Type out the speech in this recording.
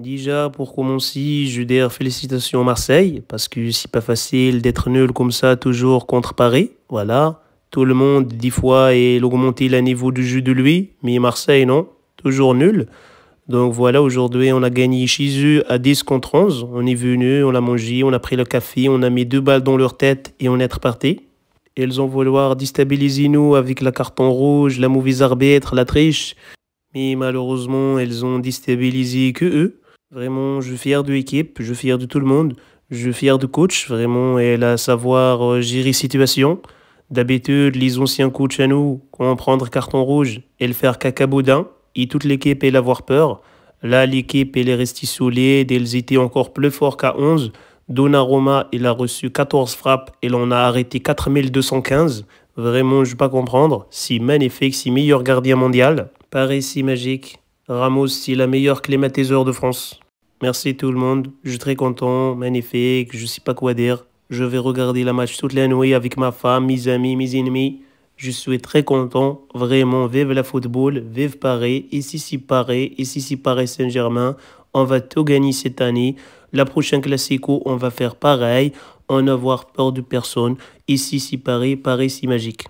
Déjà, pour commencer, je veux dire félicitations Marseille, parce que c'est pas facile d'être nul comme ça, toujours contre Paris. Voilà. Tout le monde, dix fois, et augmenté le niveau du jeu de lui, mais Marseille, non, toujours nul. Donc voilà, aujourd'hui, on a gagné chez eux à 10 contre 11. On est venu, on a mangé, on a pris le café, on a mis deux balles dans leur tête et on est reparti. Elles ont vouloir déstabiliser nous avec la carton rouge, la mauvaise arbitre, la triche. Mais malheureusement, elles ont déstabilisé que eux. Vraiment, je suis fier de l'équipe, je suis fier de tout le monde, je suis fier de coach, vraiment, et à savoir euh, gérer situation. D'habitude, les anciens coachs à nous, quand prendre carton rouge et le faire boudin et toute l'équipe est l'avoir peur. Là, l'équipe est restée solide, Elles étaient encore plus fort qu'à 11. Roma, il a reçu 14 frappes et l'on a arrêté 4215. Vraiment, je ne pas comprendre. Si magnifique, si meilleur gardien mondial. Paris, si magique. Ramos, si la meilleure clématiseur de France. Merci tout le monde. Je suis très content, magnifique. Je sais pas quoi dire. Je vais regarder la match toute la nuit avec ma femme, mes amis, mes ennemis. Je suis très content, vraiment. Vive la football, vive Paris. Ici, si Paris, ici, si Paris Saint-Germain. On va tout gagner cette année. La prochaine Classico, on va faire pareil. On n'a avoir peur de personne. Ici, si Paris, Paris, si magique.